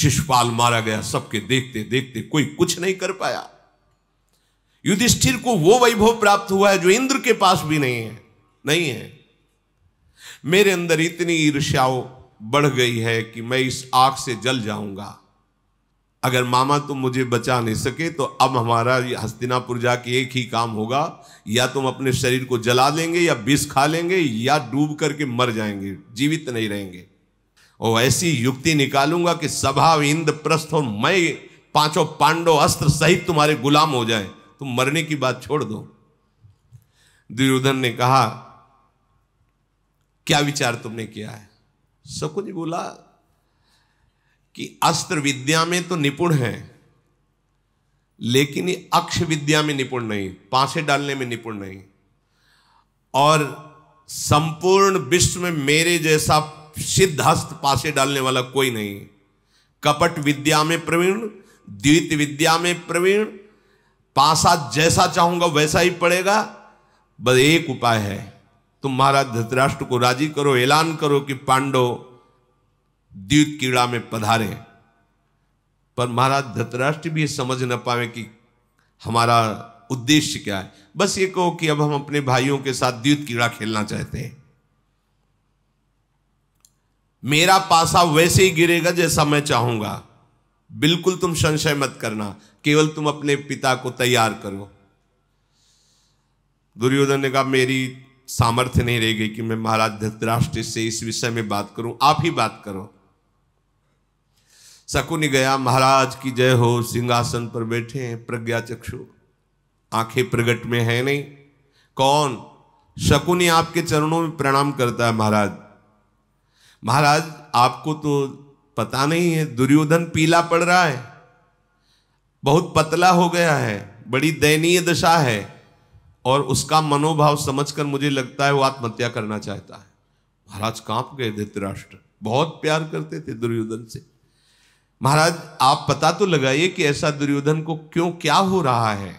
शिशुपाल मारा गया सबके देखते देखते कोई कुछ नहीं कर पाया युधिष्ठिर को वो वैभव प्राप्त हुआ है जो इंद्र के पास भी नहीं है नहीं है मेरे अंदर इतनी ईर्ष्याओं बढ़ गई है कि मैं इस आग से जल जाऊंगा अगर मामा तुम मुझे बचा नहीं सके तो अब हमारा हस्तिनापुर जाके एक ही काम होगा या तुम अपने शरीर को जला लेंगे या विष खा लेंगे या डूब करके मर जाएंगे जीवित नहीं रहेंगे और ऐसी युक्ति निकालूंगा कि स्वभाव इंद्र प्रस्थ और मैं पांचों पांडव अस्त्र सहित तुम्हारे गुलाम हो जाए तुम मरने की बात छोड़ दो दुर्योधन ने कहा क्या विचार तुमने किया है शकुनी बोला कि अस्त्र विद्या में तो निपुण है लेकिन ये अक्ष विद्या में निपुण नहीं पांसे डालने में निपुण नहीं और संपूर्ण विश्व में मेरे जैसा सिद्ध हस्त पासे डालने वाला कोई नहीं कपट विद्या में प्रवीण द्वित विद्या में प्रवीण पासा जैसा चाहूंगा वैसा ही पड़ेगा बस एक उपाय है तुम महाराज धृतराष्ट्र को राजी करो ऐलान करो कि पांडव द्वित कीड़ा में पधारे पर महाराज धृतराष्ट्र भी समझ न पाए कि हमारा उद्देश्य क्या है बस ये कहो कि अब हम अपने भाइयों के साथ द्वित कीड़ा खेलना चाहते हैं मेरा पासा वैसे ही गिरेगा जैसा मैं चाहूंगा बिल्कुल तुम संशय मत करना केवल तुम अपने पिता को तैयार करो दुर्योधन ने कहा मेरी सामर्थ्य नहीं रहेगी कि मैं महाराज धृतराष्ट्र से इस विषय में बात करूं आप ही बात करो शकुनि गया महाराज की जय हो सिंहासन पर बैठे हैं प्रज्ञा चक्षु आंखें प्रगट में है नहीं कौन शकुनि आपके चरणों में प्रणाम करता है महाराज महाराज आपको तो पता नहीं है दुर्योधन पीला पड़ रहा है बहुत पतला हो गया है बड़ी दयनीय दशा है और उसका मनोभाव समझकर मुझे लगता है वो आत्महत्या करना चाहता है महाराज कांप गए धृतराष्ट्र बहुत प्यार करते थे दुर्योधन से महाराज आप पता तो लगाइए कि ऐसा दुर्योधन को क्यों क्या हो रहा है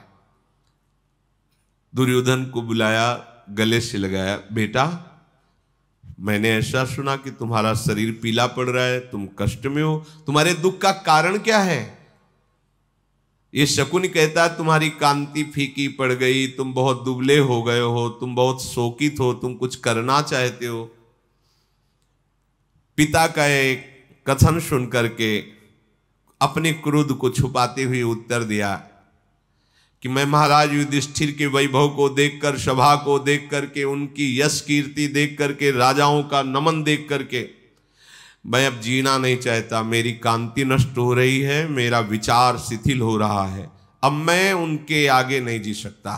दुर्योधन को बुलाया गले से लगाया बेटा मैंने ऐसा सुना कि तुम्हारा शरीर पीला पड़ रहा है तुम कष्ट में हो तुम्हारे दुख का कारण क्या है ये शकुन कहता है तुम्हारी कांति फीकी पड़ गई तुम बहुत दुबले हो गए हो तुम बहुत शोकित हो तुम कुछ करना चाहते हो पिता का एक कथन सुन करके अपने क्रोध को छुपाते हुए उत्तर दिया कि मैं महाराज युधिष्ठिर के वैभव को देखकर सभा को देख करके उनकी यश कीर्ति देख करके राजाओं का नमन देख करके मैं अब जीना नहीं चाहता मेरी कांति नष्ट हो रही है मेरा विचार शिथिल हो रहा है अब मैं उनके आगे नहीं जी सकता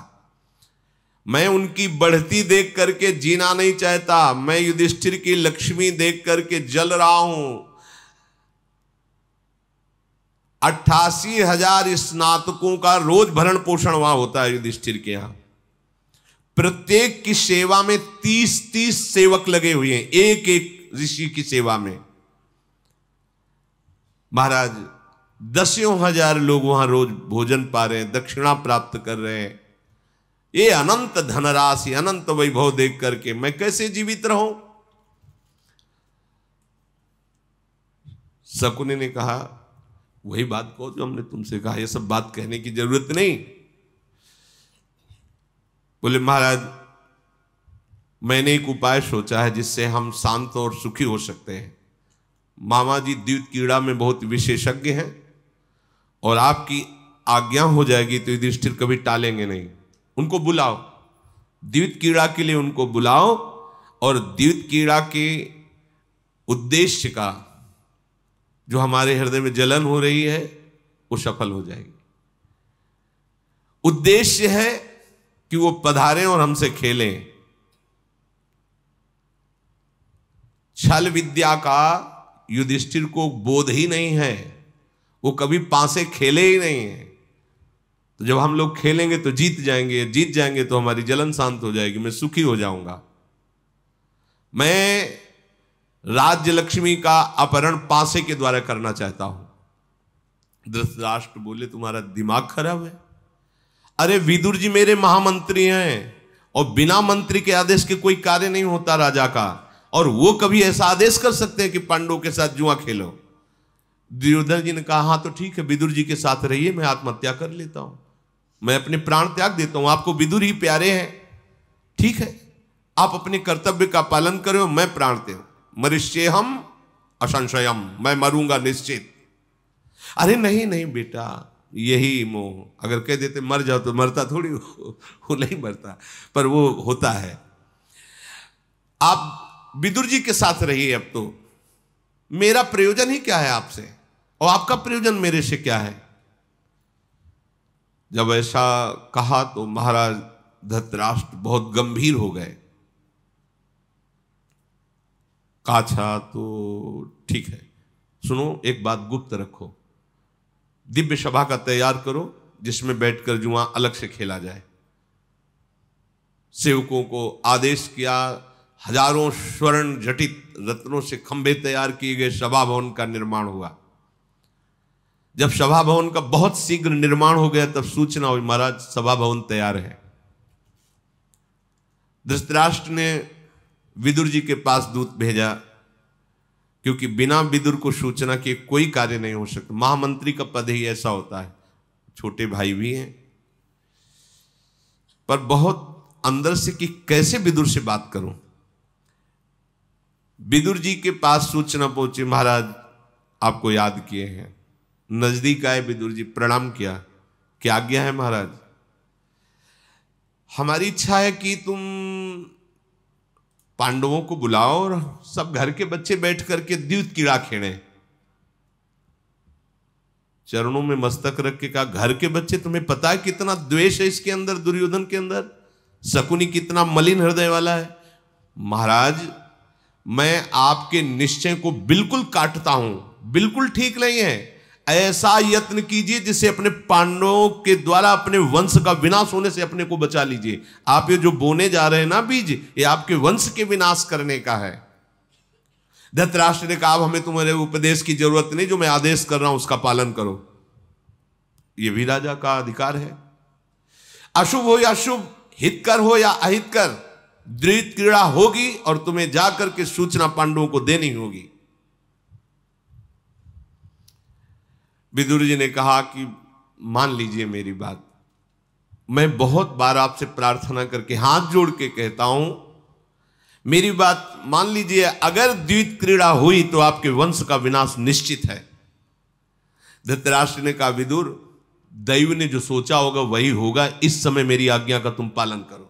मैं उनकी बढ़ती देख करके जीना नहीं चाहता मैं युधिष्ठिर की लक्ष्मी देख करके जल रहा हूं अट्ठासी हजार स्नातकों का रोज भरण पोषण वहां होता है युधिष्ठिर के यहां प्रत्येक की सेवा में तीस तीस सेवक लगे हुए हैं एक एक ऋषि की सेवा में महाराज दसियों हजार लोग वहां रोज भोजन पा रहे हैं दक्षिणा प्राप्त कर रहे हैं ये अनंत धनराशि अनंत वैभव देख करके मैं कैसे जीवित रहूं शकुनी ने कहा वही बात कहो जो हमने तुमसे कहा यह सब बात कहने की जरूरत नहीं बोले महाराज मैंने एक उपाय सोचा है जिससे हम शांत और सुखी हो सकते हैं मामा जी द्वित क्रीड़ा में बहुत विशेषज्ञ हैं और आपकी आज्ञा हो जाएगी तो युधिष्ठिर कभी टालेंगे नहीं उनको बुलाओ द्वित कीड़ा के लिए उनको बुलाओ और द्वित कीड़ा के उद्देश्य का जो हमारे हृदय में जलन हो रही है वो सफल हो जाएगी उद्देश्य है कि वो पधारें और हमसे खेलें छल विद्या का युधिष्ठिर को बोध ही नहीं है वो कभी पासे खेले ही नहीं है तो जब हम लोग खेलेंगे तो जीत जाएंगे जीत जाएंगे तो हमारी जलन शांत हो जाएगी मैं सुखी हो जाऊंगा मैं राज्य लक्ष्मी का अपहरण पासे के द्वारा करना चाहता हूं धृतराष्ट्र बोले तुम्हारा दिमाग खराब है अरे विदुर जी मेरे महामंत्री हैं और बिना मंत्री के आदेश के कोई कार्य नहीं होता राजा का और वो कभी ऐसा आदेश कर सकते हैं कि पांडव के साथ जुआ खेलो दुर्योधन जी ने कहा हाँ तो ठीक है विदुर जी के साथ रहिए मैं आत्महत्या कर लेता हूं मैं अपने प्राण त्याग देता हूं आपको विदुर ही प्यारे हैं ठीक है आप अपने कर्तव्य का पालन करो मैं प्राण त्याग मरिश्चे हम असंशयम मैं मरूंगा निश्चित अरे नहीं नहीं बेटा यही मोह अगर कह देते मर जाओ तो मरता थोड़ी वो नहीं मरता पर वो होता है आप विदुर जी के साथ रहिए अब तो मेरा प्रयोजन ही क्या है आपसे और आपका प्रयोजन मेरे से क्या है जब ऐसा कहा तो महाराज धतराष्ट्र बहुत गंभीर हो गए काछा तो ठीक है सुनो एक बात गुप्त रखो दिव्य सभा का तैयार करो जिसमें बैठकर जुआ अलग से खेला जाए सेवकों को आदेश किया हजारों स्वर्ण जटित रत्नों से खंभे तैयार किए गए सभा भवन का निर्माण हुआ जब सभा भवन का बहुत शीघ्र निर्माण हो गया तब सूचना हुई महाराज सभा भवन तैयार है धृतराष्ट्र ने विदुर जी के पास दूत भेजा क्योंकि बिना विदुर को सूचना के कोई कार्य नहीं हो सकता महामंत्री का पद ही ऐसा होता है छोटे भाई भी हैं पर बहुत अंदर से कि कैसे विदुर से बात करूं विदुर जी के पास सूचना पहुंची महाराज आपको याद किए हैं नजदीक आए विदुर जी प्रणाम किया क्या आज्ञा है महाराज हमारी इच्छा है कि तुम पांडवों को बुलाओ और सब घर के बच्चे बैठ करके द्युत कीड़ा खेड़े चरणों में मस्तक रख के कहा घर के बच्चे तुम्हें पता है कितना द्वेष है इसके अंदर दुर्योधन के अंदर शकुनी कितना मलिन हृदय वाला है महाराज मैं आपके निश्चय को बिल्कुल काटता हूं बिल्कुल ठीक नहीं है ऐसा यत्न कीजिए जिससे अपने पांडवों के द्वारा अपने वंश का विनाश होने से अपने को बचा लीजिए आप ये जो बोने जा रहे हैं ना बीज ये आपके वंश के विनाश करने का है धतराष्ट्र ने कहा हमें तुम्हारे उपदेश की जरूरत नहीं जो मैं आदेश कर रहा हूं उसका पालन करो ये भी राजा का अधिकार है अशुभ हो या शुभ हितकर हो या अहितकर दृढ़ क्रीड़ा होगी और तुम्हें जाकर के सूचना पांडवों को देनी होगी विदुर जी ने कहा कि मान लीजिए मेरी बात मैं बहुत बार आपसे प्रार्थना करके हाथ जोड़ के कहता हूं मेरी बात मान लीजिए अगर द्वित क्रीड़ा हुई तो आपके वंश का विनाश निश्चित है धृतराष्ट्र ने कहा विदुर दैव ने जो सोचा होगा वही होगा इस समय मेरी आज्ञा का तुम पालन करो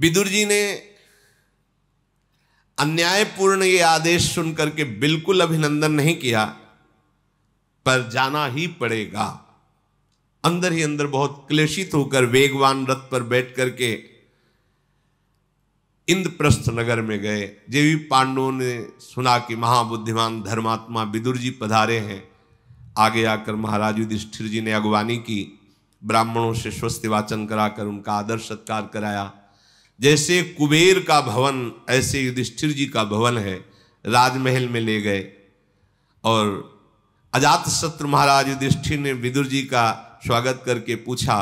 विदुर जी ने अन्यायपूर्ण ये आदेश सुन करके बिल्कुल अभिनंदन नहीं किया पर जाना ही पड़ेगा अंदर ही अंदर बहुत क्लेशित होकर वेगवान रथ पर बैठ करके इंद्रप्रस्थ नगर में गए देवी पांडवों ने सुना कि महाबुद्धिमान धर्मात्मा विदुर जी पधारे हैं आगे आकर महाराज युधिष्ठिर जी ने अगवानी की ब्राह्मणों से स्वस्थ वाचन कराकर उनका आदर सत्कार कराया जैसे कुबेर का भवन ऐसे युधिष्ठिर जी का भवन है राजमहल में ले गए और अजात शत्रु महाराज युधिष्ठिर ने विदुर जी का स्वागत करके पूछा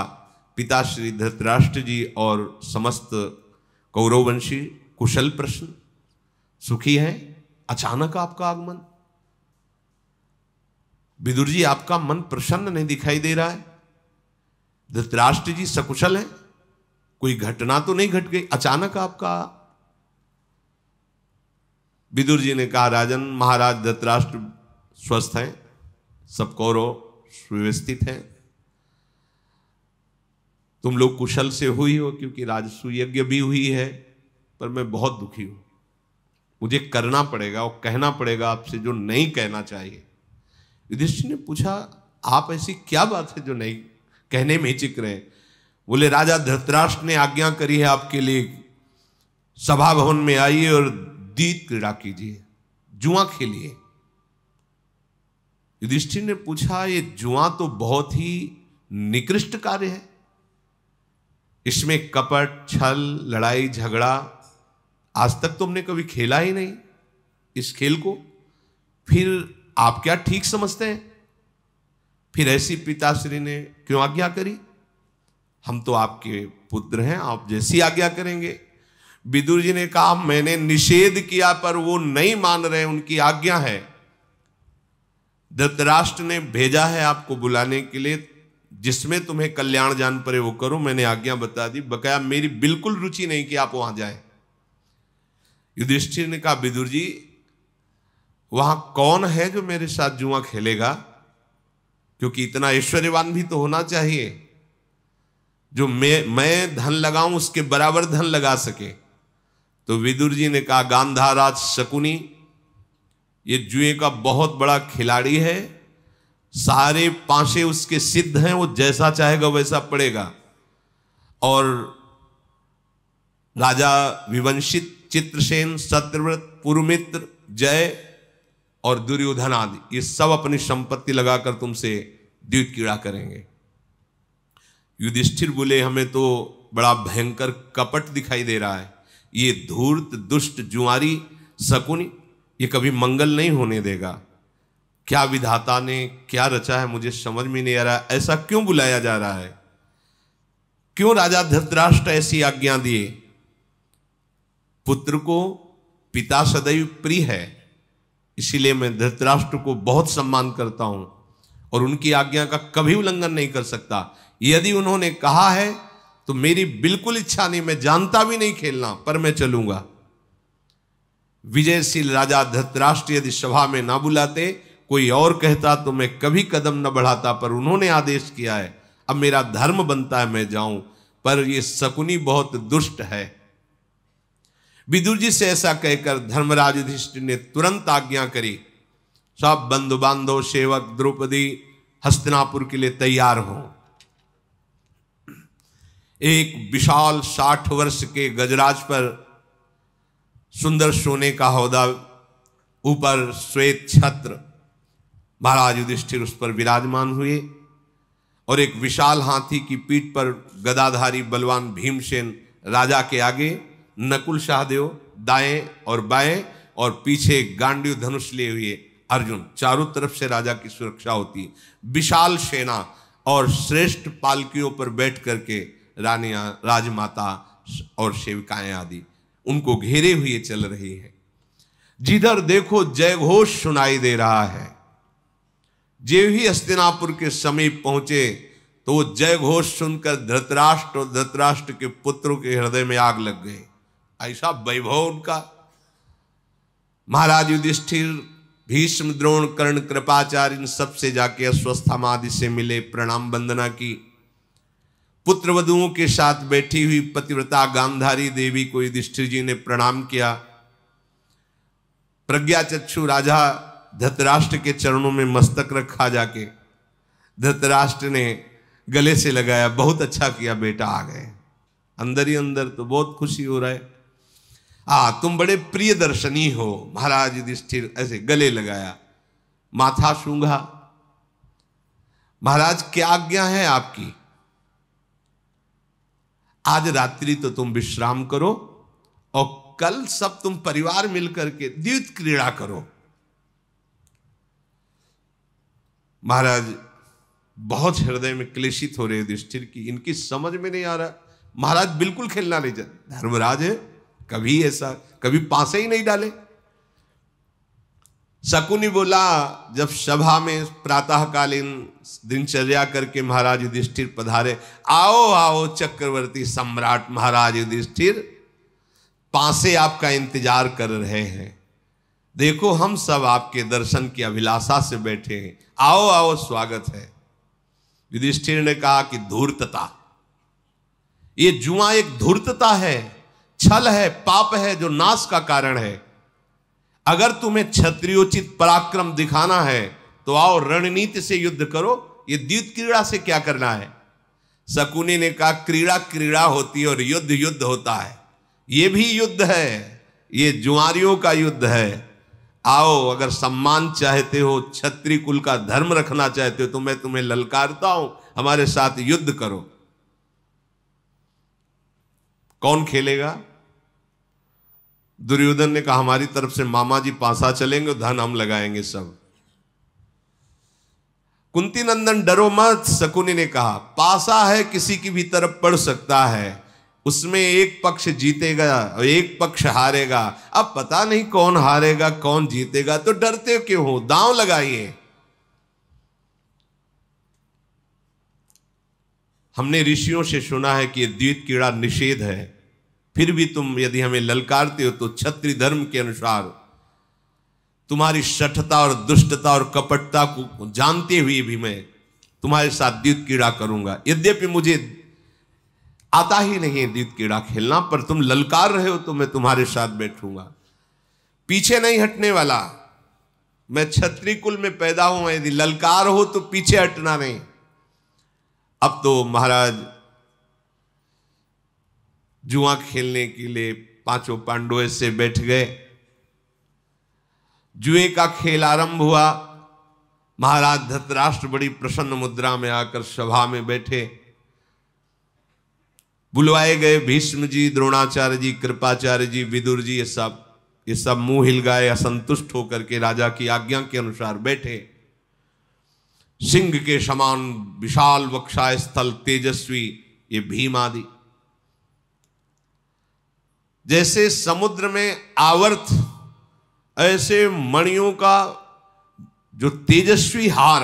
पिता श्री धृतराष्ट्र जी और समस्त कौरववंशी कुशल प्रश्न सुखी हैं अचानक आपका आगमन विदुर जी आपका मन प्रसन्न नहीं दिखाई दे रहा है धृतराष्ट्र जी सकुशल हैं कोई घटना तो नहीं घट गई अचानक आपका विदुर जी ने कहा राजन महाराज धतराष्ट्र स्वस्थ हैं सब कौरव सुव्यवस्थित हैं तुम लोग कुशल से हुई हो क्योंकि राजस्व यज्ञ भी हुई है पर मैं बहुत दुखी हूं मुझे करना पड़ेगा और कहना पड़ेगा आपसे जो नहीं कहना चाहिए युधिष्ठिर ने पूछा आप ऐसी क्या बात है जो नहीं कहने में चिक रहे हैं बोले राजा धृतराष्ट्र ने आज्ञा करी है आपके लिए सभा भवन में आइए और दीप क्रीड़ा कीजिए जुआ खेलिए युधिष्ठिर ने पूछा ये जुआ तो बहुत ही निकृष्ट कार्य है इसमें कपट छल लड़ाई झगड़ा आज तक तुमने कभी खेला ही नहीं इस खेल को फिर आप क्या ठीक समझते हैं फिर ऐसी पिताश्री ने क्यों आज्ञा करी हम तो आपके पुत्र हैं आप जैसी आज्ञा करेंगे विदुर जी ने कहा मैंने निषेध किया पर वो नहीं मान रहे उनकी आज्ञा है धृतराष्ट्र ने भेजा है आपको बुलाने के लिए जिसमें तुम्हें कल्याण जान पर वो करो मैंने आज्ञा बता दी बकाया मेरी बिल्कुल रुचि नहीं कि आप वहां जाए युधिष्ठिर ने कहा विदुर जी वहां कौन है जो मेरे साथ जुआ खेलेगा क्योंकि इतना ऐश्वर्यवान भी तो होना चाहिए जो मैं मैं धन लगाऊं उसके बराबर धन लगा सके तो विदुर जी ने कहा गांधाराज शकुनी ये जुए का बहुत बड़ा खिलाड़ी है सारे पांचे उसके सिद्ध हैं वो जैसा चाहेगा वैसा पड़ेगा और राजा विवंशित चित्रसेन सत्यव्रत पुरुमित्र जय और दुर्योधन आदि ये सब अपनी संपत्ति लगाकर तुमसे द्वित कीड़ा करेंगे युधिष्ठिर बोले हमें तो बड़ा भयंकर कपट दिखाई दे रहा है ये धूर्त दुष्ट जुआरी शकुनी ये कभी मंगल नहीं होने देगा क्या विधाता ने क्या रचा है मुझे समझ में नहीं आ रहा ऐसा क्यों बुलाया जा रहा है क्यों राजा धृतराष्ट्र ऐसी आज्ञा दिए पुत्र को पिता सदैव प्रिय है इसीलिए मैं धृतराष्ट्र को बहुत सम्मान करता हूं और उनकी आज्ञा का कभी उल्लंघन नहीं कर सकता यदि उन्होंने कहा है तो मेरी बिल्कुल इच्छा नहीं मैं जानता भी नहीं खेलना पर मैं चलूंगा विजयशील राजा धतराष्ट्र यदि सभा में ना बुलाते कोई और कहता तो मैं कभी कदम न बढ़ाता पर उन्होंने आदेश किया है अब मेरा धर्म बनता है मैं जाऊं पर यह शकुनी बहुत दुष्ट है विदुर जी से ऐसा कहकर धर्मराज युधिष्ठिर ने तुरंत आज्ञा करी सब बंधु बांधव सेवक द्रौपदी हस्तिनापुर के लिए तैयार हो एक विशाल साठ वर्ष के गजराज पर सुंदर सोने का होदा ऊपर श्वेत छत्र महाराज युधिष्ठिर उस पर विराजमान हुए और एक विशाल हाथी की पीठ पर गदाधारी बलवान भीमसेन राजा के आगे नकुल शाहदेव दाएं और बाएं और पीछे गांडी धनुष लिए हुए अर्जुन चारों तरफ से राजा की सुरक्षा होती विशाल सेना और श्रेष्ठ पालकियों पर बैठ करके रानियां राजमाता और सेविकाएं आदि उनको घेरे हुए चल रही है जिधर देखो जय घोष सुनाई दे रहा है जे ही हस्तिनापुर के समीप पहुंचे तो वो जय घोष सुनकर धृतराष्ट्र और धृतराष्ट्र के पुत्रों के हृदय में आग लग गई ऐसा वैभव उनका महाराज युधिष्ठिर भीष्म द्रोण कर्ण कृपाचार्य इन सबसे जाके अश्वस्थाम आदि से मिले प्रणाम वंदना की पुत्र वधुओं के साथ बैठी हुई पतिव्रता गांधारी देवी को युधिष्ठिर जी ने प्रणाम किया प्रज्ञा चक्षु राजा धतराष्ट्र के चरणों में मस्तक रखा जाके धतराष्ट्र ने गले से लगाया बहुत अच्छा किया बेटा आ गए अंदर ही अंदर तो बहुत खुशी हो रहा है आ तुम बड़े प्रिय दर्शनी हो महाराज युधिष्ठिर ऐसे गले लगाया माथा सूंघा महाराज क्या आज्ञा है आपकी आज रात्रि तो तुम विश्राम करो और कल सब तुम परिवार मिलकर के द्वित क्रीड़ा करो महाराज बहुत हृदय में क्लेशित हो रहे युधिष्ठिर की इनकी समझ में नहीं आ रहा महाराज बिल्कुल खेलना नहीं चाहते धर्मराज है कभी ऐसा कभी पासे ही नहीं डाले शकुनी बोला जब सभा में प्रातःकालीन दिनचर्या करके महाराज युधिष्ठिर पधारे आओ आओ चक्रवर्ती सम्राट महाराज युधिष्ठिर पासे आपका इंतजार कर रहे हैं देखो हम सब आपके दर्शन की अभिलाषा से बैठे हैं आओ आओ स्वागत है युधिष्ठिर ने कहा कि धूर्तता ये जुआ एक धूर्तता है छल है पाप है जो नाश का कारण है अगर तुम्हें क्षत्रियोचित पराक्रम दिखाना है तो आओ रणनीति से युद्ध करो ये द्वित क्रीड़ा से क्या करना है शकुनी ने कहा क्रीड़ा क्रीड़ा होती है और युद्ध युद्ध होता है ये भी युद्ध है ये जुआरियों का युद्ध है आओ अगर सम्मान चाहते हो छत्री कुल का धर्म रखना चाहते हो तो मैं तुम्हें ललकारता हूं हमारे साथ युद्ध करो कौन खेलेगा दुर्योधन ने कहा हमारी तरफ से मामा जी पासा चलेंगे धन हम लगाएंगे सब कुंती नंदन डरो मत शकुनी ने कहा पासा है किसी की भी तरफ पड़ सकता है उसमें एक पक्ष जीतेगा और एक पक्ष हारेगा अब पता नहीं कौन हारेगा कौन जीतेगा तो डरते क्यों हो दांव लगाइए हमने ऋषियों से सुना है कि द्वित कीड़ा निषेध है फिर भी तुम यदि हमें ललकारते हो तो क्षत्रिय धर्म के अनुसार तुम्हारी शठता और दुष्टता और कपटता को जानते हुए भी मैं तुम्हारे साथ द्वित कीड़ा करूंगा यद्यपि मुझे आता ही नहीं है द्वित कीड़ा खेलना पर तुम ललकार रहे हो तो मैं तुम्हारे साथ बैठूंगा पीछे नहीं हटने वाला मैं छत्री कुल में पैदा हुआ यदि ललकार हो तो पीछे हटना नहीं अब तो महाराज जुआ खेलने के लिए पांचों पांडव से बैठ गए जुए का खेल आरंभ हुआ महाराज धतराष्ट्र बड़ी प्रसन्न मुद्रा में आकर सभा में बैठे बुलवाए गए भीष्म जी द्रोणाचार्य जी कृपाचार्य जी विदुर जी ये सब ये सब मुंह हिल गए असंतुष्ट होकर के राजा की आज्ञा के अनुसार बैठे सिंह के समान विशाल वक्षा स्थल तेजस्वी ये भीम आदि जैसे समुद्र में आवर्त ऐसे मणियों का जो तेजस्वी हार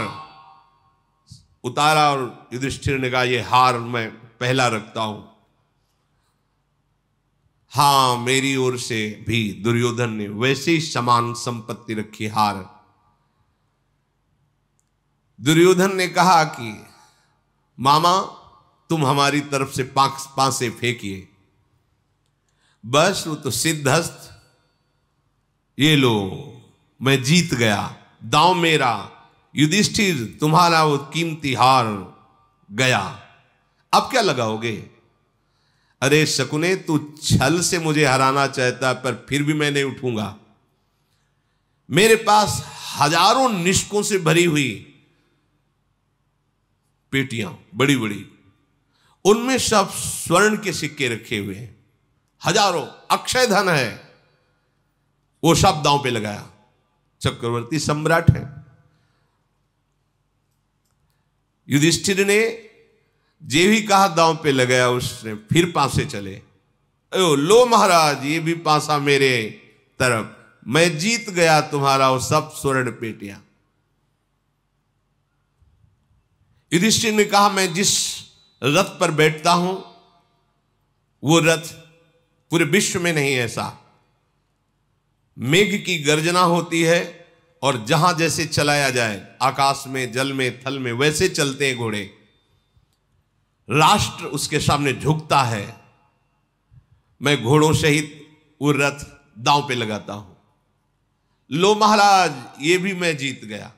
उतारा और युधिष्ठिर ने कहा यह हार मैं पहला रखता हूं हां मेरी ओर से भी दुर्योधन ने वैसे ही समान संपत्ति रखी हार दुर्योधन ने कहा कि मामा तुम हमारी तरफ से पांसे फेंकिए बस वो तो सिद्धस्त ये लो मैं जीत गया दाव मेरा युधिष्ठिर तुम्हारा वो कीमती हार गया अब क्या लगाओगे अरे शकुने तू छल से मुझे हराना चाहता पर फिर भी मैं नहीं उठूंगा मेरे पास हजारों निष्कों से भरी हुई पेटियां बड़ी बड़ी उनमें सब स्वर्ण के सिक्के रखे हुए हैं हजारों अक्षय धन है वो सब दांव पे लगाया चक्रवर्ती सम्राट है युधिष्ठिर ने जे भी कहा दांव पे लगाया उसने फिर पासे चले अयो लो महाराज ये भी पासा मेरे तरफ मैं जीत गया तुम्हारा वो सब स्वर्ण पेटिया युधिष्ठिर ने कहा मैं जिस रथ पर बैठता हूं वो रथ पूरे विश्व में नहीं ऐसा मेघ की गर्जना होती है और जहां जैसे चलाया जाए आकाश में जल में थल में वैसे चलते हैं घोड़े राष्ट्र उसके सामने झुकता है मैं घोड़ों सहित वो रथ दांव पे लगाता हूं लो महाराज ये भी मैं जीत गया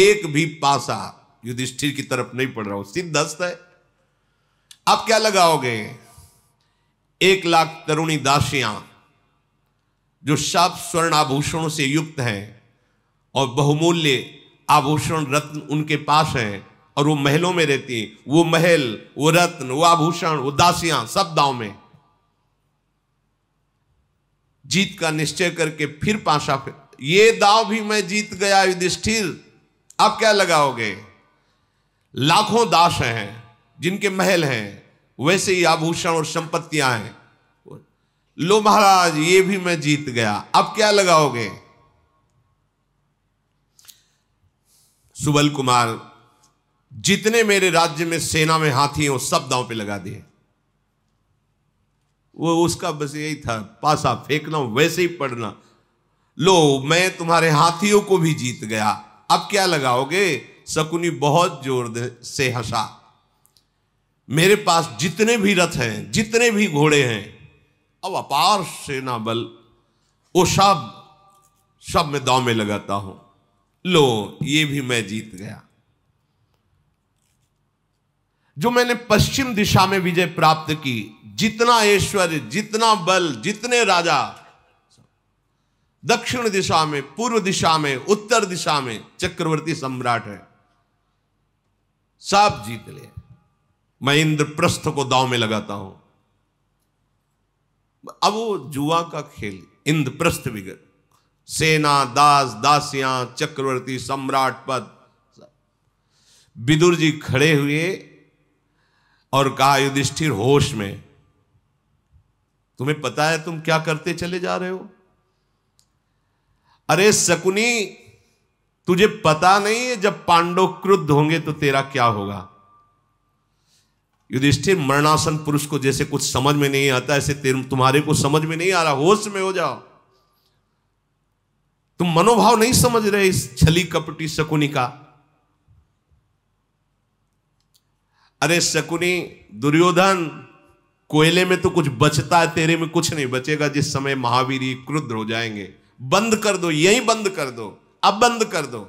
एक भी पासा युधिष्ठिर की तरफ नहीं पड़ रहा हूं सिद्ध हस्त है आप क्या लगाओगे एक लाख तरुणी दासियां जो सब स्वर्ण आभूषणों से युक्त हैं और बहुमूल्य आभूषण रत्न उनके पास हैं और वो महलों में रहती वो महल वो रत्न वो आभूषण वो दासियां सब दांव में जीत का निश्चय करके फिर पाशा ये दाव भी मैं जीत गया युधिष्ठिर आप क्या लगाओगे लाखों दास हैं जिनके महल हैं वैसे ही आभूषण और संपत्तियां हैं लो महाराज ये भी मैं जीत गया अब क्या लगाओगे सुबल कुमार जितने मेरे राज्य में सेना में हाथी हैं सब दांव पे लगा दिए वो उसका बस यही था पासा फेंकना वैसे ही पढ़ना लो मैं तुम्हारे हाथियों को भी जीत गया अब क्या लगाओगे शकुनी बहुत जोर से हंसा मेरे पास जितने भी रथ हैं जितने भी घोड़े हैं अब अपार सेना बल वो सब सब मैं दाव में लगाता हूं लो ये भी मैं जीत गया जो मैंने पश्चिम दिशा में विजय प्राप्त की जितना ऐश्वर्य जितना बल जितने राजा दक्षिण दिशा में पूर्व दिशा में उत्तर दिशा में चक्रवर्ती सम्राट है सब जीत लिया मैं इंद्रप्रस्थ को दाव में लगाता हूं अब वो जुआ का खेल इंद्रप्रस्थ विगत सेना दास दासियां चक्रवर्ती सम्राट पद विदुर जी खड़े हुए और कहा युधिष्ठिर होश में तुम्हें पता है तुम क्या करते चले जा रहे हो अरे शकुनी तुझे पता नहीं है जब पांडव क्रुद्ध होंगे तो तेरा क्या होगा युधिष्ठिर मरणासन पुरुष को जैसे कुछ समझ में नहीं आता ऐसे तुम्हारे को समझ में नहीं आ रहा होश में हो जाओ तुम मनोभाव नहीं समझ रहे इस छली कपटी शकुनी का अरे शकुनी दुर्योधन कोयले में तो कुछ बचता है तेरे में कुछ नहीं बचेगा जिस समय महावीर क्रुद्ध हो जाएंगे बंद कर दो यही बंद कर दो अब बंद कर दो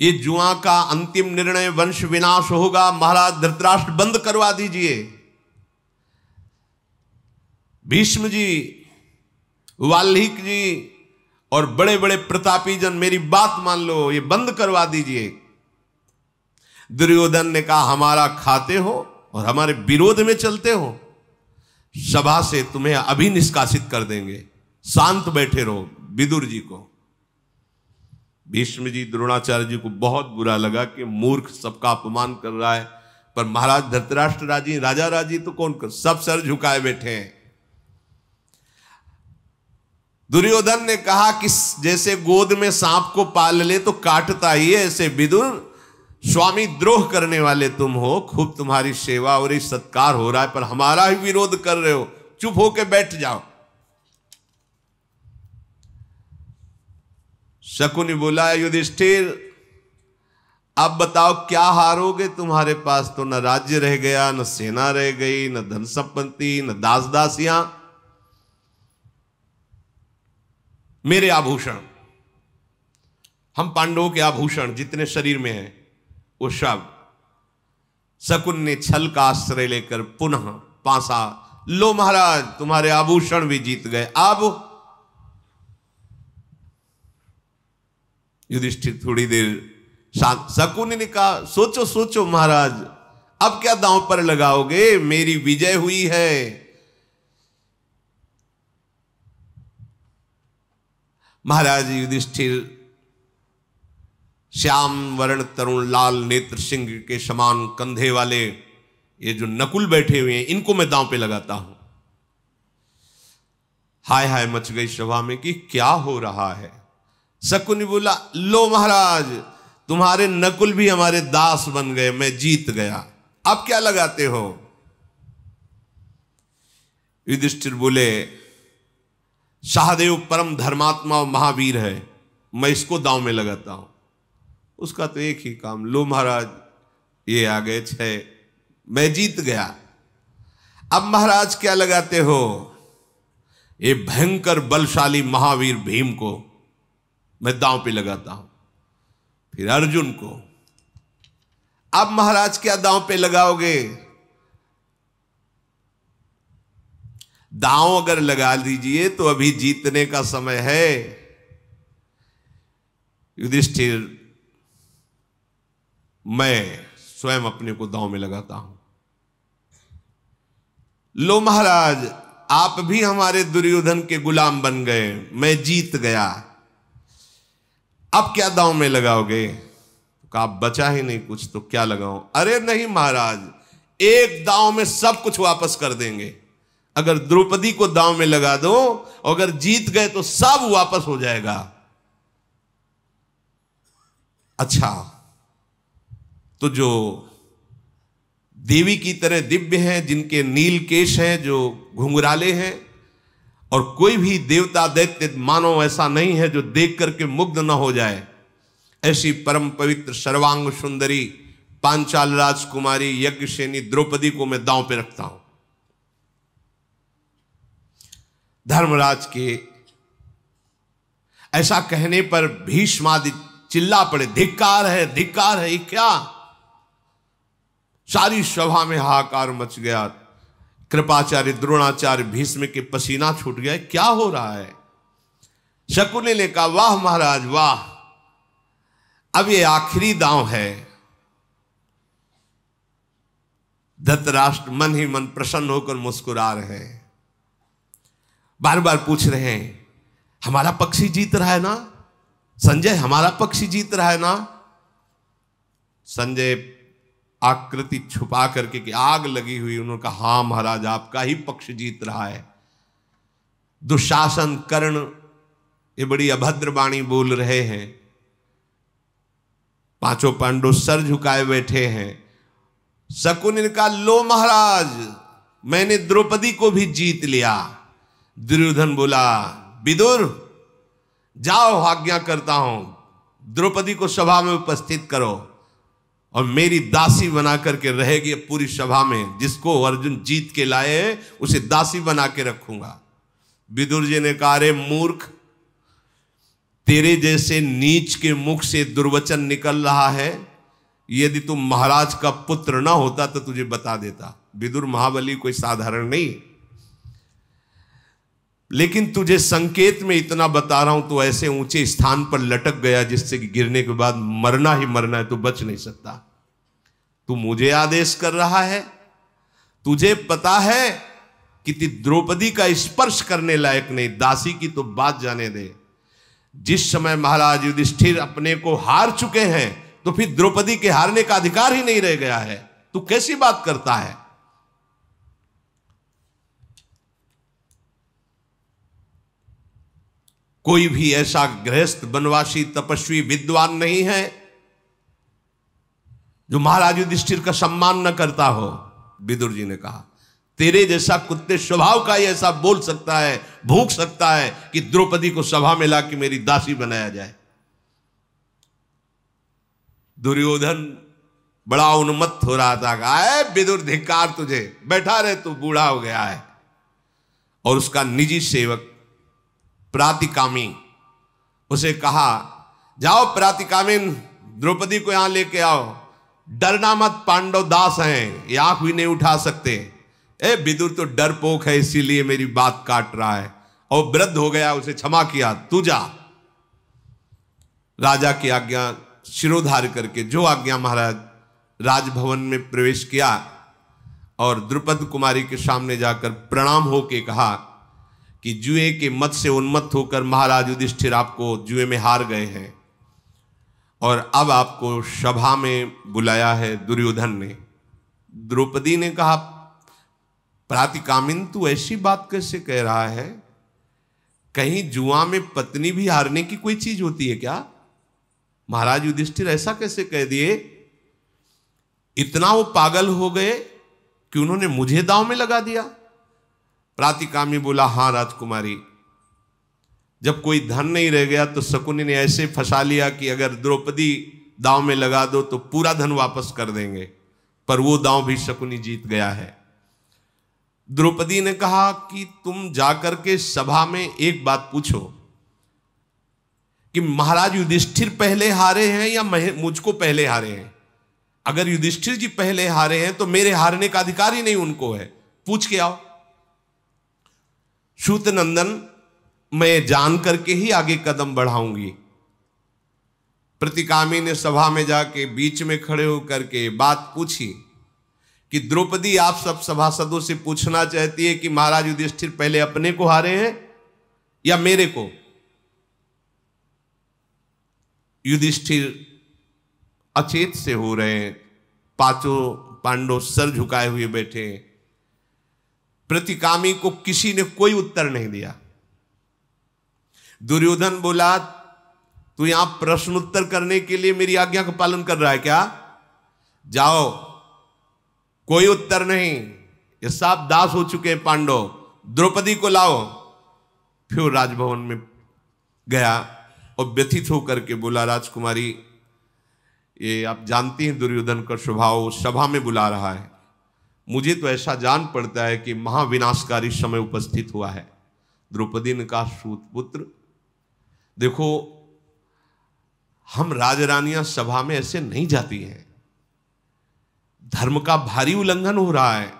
ये जुआ का अंतिम निर्णय वंश विनाश होगा महाराज धृतराष्ट्र बंद करवा दीजिए भीष्म जी वाल्मीक जी और बड़े बड़े प्रतापी जन मेरी बात मान लो ये बंद करवा दीजिए दुर्योधन ने कहा हमारा खाते हो और हमारे विरोध में चलते हो सभा से तुम्हें अभी निष्कासित कर देंगे शांत बैठे रहो विदुर जी को भीष्म जी द्रोणाचार्य जी को बहुत बुरा लगा कि मूर्ख सबका अपमान कर रहा है पर महाराज धृतराष्ट्र राजी राजा राजी तो कौन कर सब सर झुकाए बैठे हैं दुर्योधन ने कहा कि जैसे गोद में सांप को पाल ले तो काटता ही है ऐसे विदुर स्वामी द्रोह करने वाले तुम हो खूब तुम्हारी सेवा और सत्कार हो रहा है पर हमारा ही विरोध कर रहे हो चुप होके बैठ जाओ शकु ने बोला युधिष्ठिर अब बताओ क्या हारोगे तुम्हारे पास तो न राज्य रह गया न सेना रह गई न धन संपत्ति न दास दासियां मेरे आभूषण हम पांडवों के आभूषण जितने शरीर में है वो शब शकुन ने छल का आश्रय लेकर पुनः पासा लो महाराज तुम्हारे आभूषण भी जीत गए अब युधिष्ठिर थोड़ी देर शांत शकुनी ने कहा सोचो सोचो महाराज अब क्या दांव पर लगाओगे मेरी विजय हुई है महाराज युधिष्ठिर श्याम वर्ण तरुण लाल नेत्र सिंह के समान कंधे वाले ये जो नकुल बैठे हुए हैं इनको मैं दांव पे लगाता हूं हाय हाय मच गई सभा में कि क्या हो रहा है शकुनि बोला लो महाराज तुम्हारे नकुल भी हमारे दास बन गए मैं जीत गया अब क्या लगाते हो युधिष्ठिर बोले शाहदेव परम धर्मात्मा और महावीर है मैं इसको दांव में लगाता हूं उसका तो एक ही काम लो महाराज ये आ गए छ मैं जीत गया अब महाराज क्या लगाते हो ये भयंकर बलशाली महावीर भीम को मैं दांव पे लगाता हूं फिर अर्जुन को अब महाराज क्या दांव पे लगाओगे दांव अगर लगा दीजिए तो अभी जीतने का समय है युधिष्ठिर मैं स्वयं अपने को दांव में लगाता हूं लो महाराज आप भी हमारे दुर्योधन के गुलाम बन गए मैं जीत गया अब क्या दांव में लगाओगे कहा बचा ही नहीं कुछ तो क्या लगाऊं अरे नहीं महाराज एक दांव में सब कुछ वापस कर देंगे अगर द्रौपदी को दांव में लगा दो और अगर जीत गए तो सब वापस हो जाएगा अच्छा तो जो देवी की तरह दिव्य हैं जिनके नील केश हैं जो घुंघराले हैं और कोई भी देवता दैत्य मानव ऐसा नहीं है जो देख करके मुग्ध न हो जाए ऐसी परम पवित्र सर्वांग सुंदरी पांचाल राजकुमारी यज्ञसेनी द्रौपदी को मैं दांव पे रखता हूं धर्मराज के ऐसा कहने पर भीष्मादि चिल्ला पड़े धिक्कार है धिक्कार है क्या सारी सभा में हाहाकार मच गया कृपाचार्य द्रोणाचार्य भीष्म के पसीना छूट गए क्या हो रहा है शकुने ने कहा वाह महाराज वाह अब ये आखिरी दांव है धतराष्ट्र मन ही मन प्रसन्न होकर मुस्कुरा रहे हैं बार बार पूछ रहे हैं हमारा पक्षी जीत रहा है ना संजय हमारा पक्षी जीत रहा है ना संजय आकृति छुपा करके कि आग लगी हुई उन्होंने कहा हा महाराज आपका ही पक्ष जीत रहा है दुशासन कर्ण ये बड़ी अभद्र वाणी बोल रहे हैं पांचों पांडव सर झुकाए बैठे हैं शकुन का लो महाराज मैंने द्रौपदी को भी जीत लिया दुर्योधन बोला विदुर जाओ आज्ञा करता हूं द्रौपदी को सभा में उपस्थित करो और मेरी दासी बना करके रहेगी पूरी सभा में जिसको अर्जुन जीत के लाए उसे दासी बना के रखूंगा विदुर जी ने कहा अरे मूर्ख तेरे जैसे नीच के मुख से दुर्वचन निकल रहा है यदि तुम महाराज का पुत्र ना होता तो तुझे बता देता विदुर महाबली कोई साधारण नहीं लेकिन तुझे संकेत में इतना बता रहा हूं तो ऐसे ऊंचे स्थान पर लटक गया जिससे कि गिरने के बाद मरना ही मरना है तो बच नहीं सकता तू मुझे आदेश कर रहा है तुझे पता है कि द्रौपदी का स्पर्श करने लायक नहीं दासी की तो बात जाने दे जिस समय महाराज युधिष्ठिर अपने को हार चुके हैं तो फिर द्रौपदी के हारने का अधिकार ही नहीं रह गया है तू कैसी बात करता है कोई भी ऐसा गृहस्थ बनवासी तपस्वी विद्वान नहीं है जो महाराज युधिष्ठिर का सम्मान न करता हो विदुर जी ने कहा तेरे जैसा कुत्ते स्वभाव का ही ऐसा बोल सकता है भूख सकता है कि द्रौपदी को सभा में ला के मेरी दासी बनाया जाए दुर्योधन बड़ा उन्मत्त हो रहा था आए विदुर धिकार तुझे बैठा रहे तू बूढ़ा हो गया है और उसका निजी सेवक प्रातिकामी उसे कहा जाओ प्रातिकामिन द्रौपदी को यहां लेके आओ डरना मत पांडव दास हैं ये आंख भी नहीं उठा सकते ए विदुर तो डरपोक है इसीलिए मेरी बात काट रहा है और वृद्ध हो गया उसे क्षमा किया तू जा राजा की आज्ञा शिरोधार करके जो आज्ञा महाराज राजभवन में प्रवेश किया और द्रुपद कुमारी के सामने जाकर प्रणाम होके कहा कि जुए के मत से उन्मत्त होकर महाराज युधिष्ठिर आपको जुए में हार गए हैं और अब आपको सभा में बुलाया है दुर्योधन ने द्रौपदी ने कहा प्रातिकामिन तू ऐसी बात कैसे कह रहा है कहीं जुआ में पत्नी भी हारने की कोई चीज होती है क्या महाराज युधिष्ठिर ऐसा कैसे कह दिए इतना वो पागल हो गए कि उन्होंने मुझे दाव में लगा दिया प्रातिकामी बोला हाँ राजकुमारी जब कोई धन नहीं रह गया तो शकुनी ने ऐसे फंसा लिया कि अगर द्रौपदी दांव में लगा दो तो पूरा धन वापस कर देंगे पर वो दांव भी शकुनी जीत गया है द्रौपदी ने कहा कि तुम जाकर के सभा में एक बात पूछो कि महाराज युधिष्ठिर पहले हारे हैं या मुझको पहले हारे हैं अगर युधिष्ठिर जी पहले हारे हैं तो मेरे हारने का अधिकार ही नहीं उनको है पूछ के आओ सूत नंदन मैं जान करके ही आगे कदम बढ़ाऊंगी प्रतिकामी ने सभा में जाके बीच में खड़े होकर के बात पूछी कि द्रौपदी आप सब सभासदों से पूछना चाहती है कि महाराज युधिष्ठिर पहले अपने को हारे हैं या मेरे को युधिष्ठिर अचेत से हो रहे हैं पांचों पांडव सर झुकाए हुए बैठे हैं प्रतिकामी को किसी ने कोई उत्तर नहीं दिया दुर्योधन बोला तू यहां प्रश्न उत्तर करने के लिए मेरी आज्ञा का पालन कर रहा है क्या जाओ कोई उत्तर नहीं ये साफ दास हो चुके हैं पांडव द्रौपदी को लाओ फिर राजभवन में गया और व्यथित होकर के बोला राजकुमारी ये आप जानती हैं दुर्योधन का स्वभाव सभा में बुला रहा है मुझे तो ऐसा जान पड़ता है कि महाविनाशकारी समय उपस्थित हुआ है द्रौपदी ने कहा सूतपुत्र देखो हम राजरानियां सभा में ऐसे नहीं जाती हैं धर्म का भारी उल्लंघन हो रहा है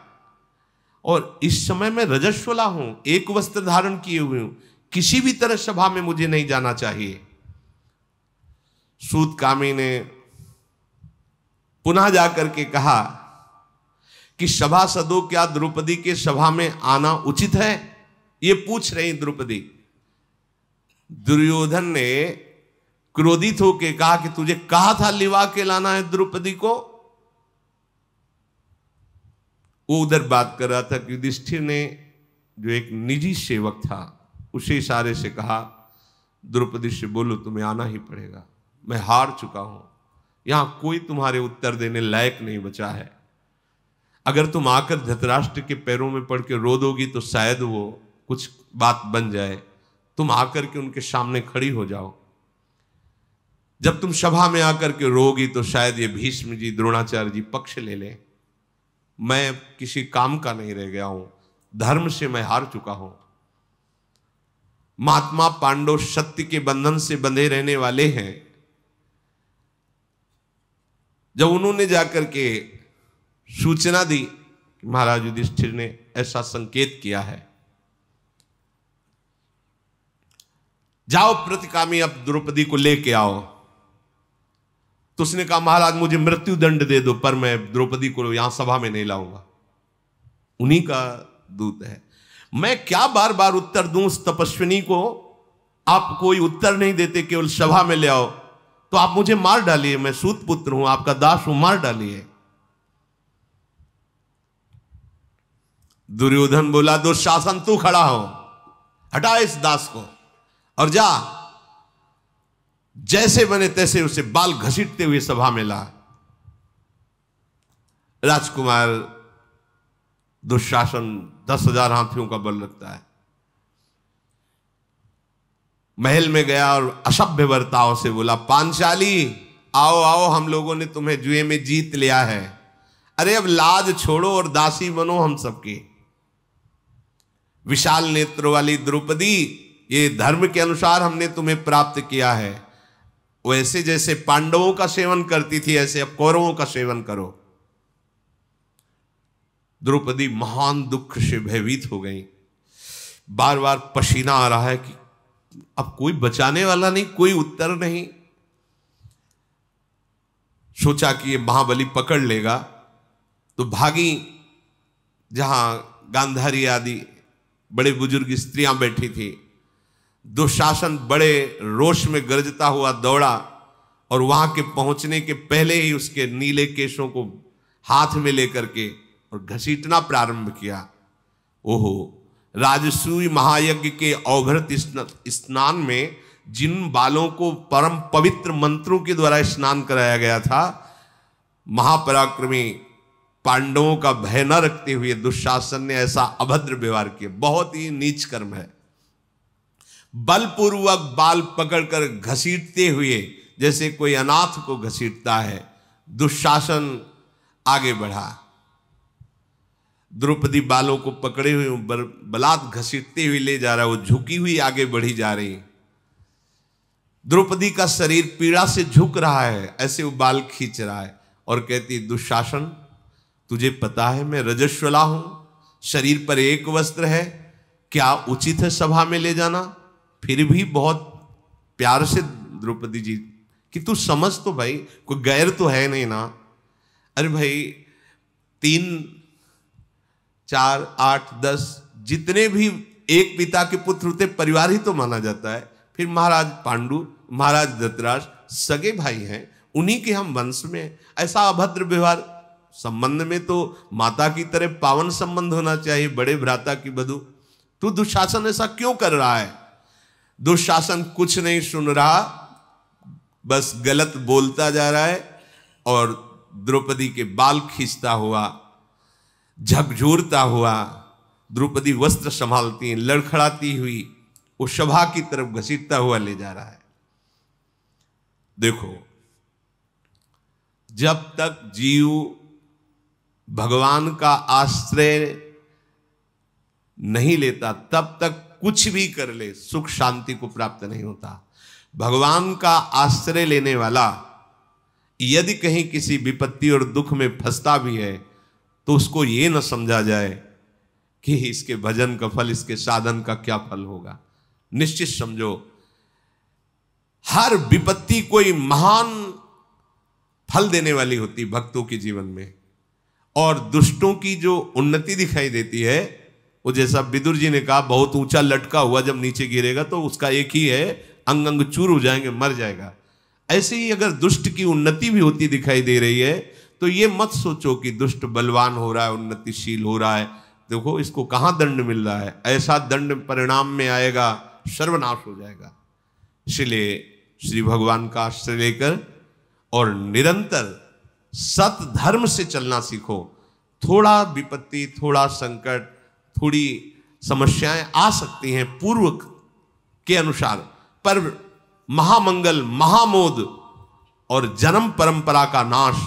और इस समय मैं रजस्वला हूं एक वस्त्र धारण किए हुए हूं किसी भी तरह सभा में मुझे नहीं जाना चाहिए सूत कामी ने पुनः जाकर के कहा कि सभा सदो क्या द्रौपदी के सभा में आना उचित है ये पूछ रही द्रौपदी दुर्योधन ने क्रोधित होकर कहा कि तुझे कहा था लिवा के लाना है द्रौपदी को वो उधर बात कर रहा था कि युधिष्ठिर ने जो एक निजी सेवक था उसे इशारे से कहा द्रौपदी से बोलो तुम्हें आना ही पड़ेगा मैं हार चुका हूं यहां कोई तुम्हारे उत्तर देने लायक नहीं बचा है अगर तुम आकर धृतराष्ट्र के पैरों में पड़ के रो दोगी तो शायद वो कुछ बात बन जाए तुम आकर के उनके सामने खड़ी हो जाओ जब तुम सभा में आकर के रोगी तो शायद ये भीष्म जी द्रोणाचार्य जी पक्ष ले लें मैं किसी काम का नहीं रह गया हूं धर्म से मैं हार चुका हूं महात्मा पांडव सत्य के बंधन से बंधे रहने वाले हैं जब उन्होंने जाकर के सूचना दी कि महाराज युधिष्ठिर ने ऐसा संकेत किया है जाओ प्रतिकामी अब द्रौपदी को लेके आओ तो उसने कहा महाराज मुझे मृत्यु दंड दे दो पर मैं द्रौपदी को यहां सभा में नहीं लाऊंगा उन्हीं का दूत है मैं क्या बार बार उत्तर दू उस तपस्विनी को आप कोई उत्तर नहीं देते केवल सभा में ले आओ तो आप मुझे मार डालिए मैं सूत पुत्र हूं आपका दास हूं मार डालिए दुर्योधन बोला दुशासन तू खड़ा हो हटा इस दास को और जा जैसे बने तैसे उसे बाल घसीटते हुए सभा में ला राजकुमार दुशासन दस हजार हाथियों का बल लगता है महल में गया और असभ्य बर्ताव से बोला पानशाली आओ आओ हम लोगों ने तुम्हें जुए में जीत लिया है अरे अब लाज छोड़ो और दासी बनो हम सबके विशाल नेत्र वाली द्रौपदी ये धर्म के अनुसार हमने तुम्हें प्राप्त किया है वैसे जैसे पांडवों का सेवन करती थी ऐसे अब कौरवों का सेवन करो द्रौपदी महान दुख से भयभीत हो गई बार बार पसीना आ रहा है कि अब कोई बचाने वाला नहीं कोई उत्तर नहीं सोचा कि ये महाबली पकड़ लेगा तो भागी जहां गांधारी आदि बड़े बुजुर्ग स्त्रियां बैठी थी दुशासन बड़े रोष में गरजता हुआ दौड़ा और वहां के पहुंचने के पहले ही उसके नीले केशों को हाथ में लेकर के और घसीटना प्रारंभ किया ओहो राजसूई महायज्ञ के अवघृत स्नान में जिन बालों को परम पवित्र मंत्रों के द्वारा स्नान कराया गया था महापराक्रमी पांडवों का भय न रखते हुए दुशासन ने ऐसा अभद्र व्यवहार किया बहुत ही नीच कर्म है बलपूर्वक बाल पकड़कर घसीटते हुए जैसे कोई अनाथ को घसीटता है दुशासन आगे बढ़ा द्रौपदी बालों को पकड़े हुए बलात् घसीटते हुए ले जा रहा है वो झुकी हुई आगे बढ़ी जा रही द्रौपदी का शरीर पीड़ा से झुक रहा है ऐसे वो बाल खींच रहा है और कहती दुशासन तुझे पता है मैं रजस्वला हूं शरीर पर एक वस्त्र है क्या उचित है सभा में ले जाना फिर भी बहुत प्यार से द्रौपदी जी कि तू समझ तो भाई कोई गैर तो है नहीं ना अरे भाई तीन चार आठ दस जितने भी एक पिता के पुत्र होते परिवार ही तो माना जाता है फिर महाराज पांडु महाराज दत्तराज सगे भाई हैं उन्हीं के हम वंश में ऐसा अभद्र व्यवहार संबंध में तो माता की तरह पावन संबंध होना चाहिए बड़े भ्राता की बधु तू दुशासन ऐसा क्यों कर रहा है दुशासन कुछ नहीं सुन रहा बस गलत बोलता जा रहा है और द्रौपदी के बाल खींचता हुआ झकझोरता हुआ द्रौपदी वस्त्र संभालती लड़खड़ाती हुई वो सभा की तरफ घसीटता हुआ ले जा रहा है देखो जब तक जीव भगवान का आश्रय नहीं लेता तब तक कुछ भी कर ले सुख शांति को प्राप्त नहीं होता भगवान का आश्रय लेने वाला यदि कहीं किसी विपत्ति और दुख में फंसता भी है तो उसको ये न समझा जाए कि इसके भजन का फल इसके साधन का क्या फल होगा निश्चित समझो हर विपत्ति कोई महान फल देने वाली होती भक्तों के जीवन में और दुष्टों की जो उन्नति दिखाई देती है वो जैसा विदुर जी ने कहा बहुत ऊंचा लटका हुआ जब नीचे गिरेगा तो उसका एक ही है अंग अंग चूर हो जाएंगे मर जाएगा ऐसे ही अगर दुष्ट की उन्नति भी होती दिखाई दे रही है तो ये मत सोचो कि दुष्ट बलवान हो रहा है उन्नतिशील हो रहा है देखो इसको कहाँ दंड मिल रहा है ऐसा दंड परिणाम में आएगा सर्वनाश हो जाएगा इसलिए श्री भगवान का आश्रय लेकर और निरंतर सत धर्म से चलना सीखो थोड़ा विपत्ति थोड़ा संकट थोड़ी समस्याएं आ सकती हैं पूर्व के अनुसार पर महामंगल महामोद और जन्म परंपरा का नाश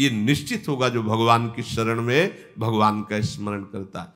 ये निश्चित होगा जो भगवान की शरण में भगवान का स्मरण करता है